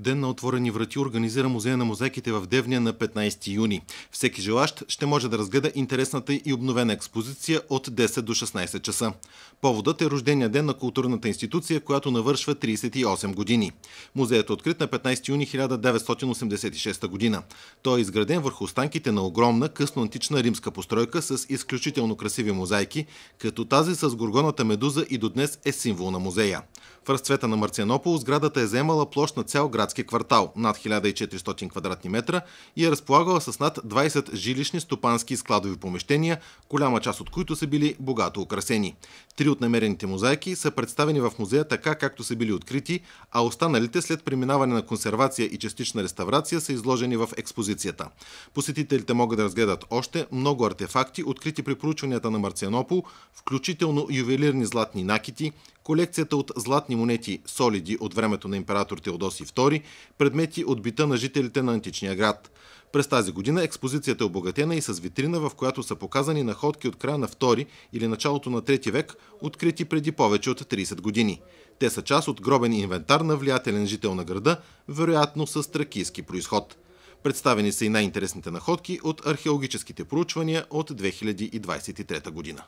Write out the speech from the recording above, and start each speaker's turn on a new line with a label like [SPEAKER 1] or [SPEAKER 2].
[SPEAKER 1] Ден на отворени врати организира Музея на мозайките в Девня на 15 юни. Всеки желащ ще може да разгледа интересната и обновена експозиция от 10 до 16 часа. Поводът е рождения ден на културната институция, която навършва 38 години. Музеят е открит на 15 юни 1986 година. Той е изграден върху останките на огромна късно антична римска постройка с изключително красиви мозайки, като тази с горгоната медуза и до днес е символ на музея. В разцвета на Марцианопол сградата е заемала площ на цял град градски квартал над 1400 квадратни метра и е разполагала с над 20 жилищни, стопански и складови помещения, голяма част от които са били богато украсени. Три от намерените мозайки са представени в музея така, както са били открити, а останалите след преминаване на консервация и частична реставрация са изложени в експозицията. Посетителите могат да разгледат още много артефакти, открити при проучванията на Марцианопол, включително ювелирни златни накити, колекцията от златни монети солиди от времето на император Теодоси II, предмети от бита на жителите на античния град. През тази година експозицията е обогатена и с витрина, в която са показани находки от края на 2 или началото на 3 век, открити преди повече от 30 години. Те са част от гробен инвентар на влиятелен жител на града, вероятно с тракийски происход. Представени са и най-интересните находки от археологическите проучвания от 2023 година.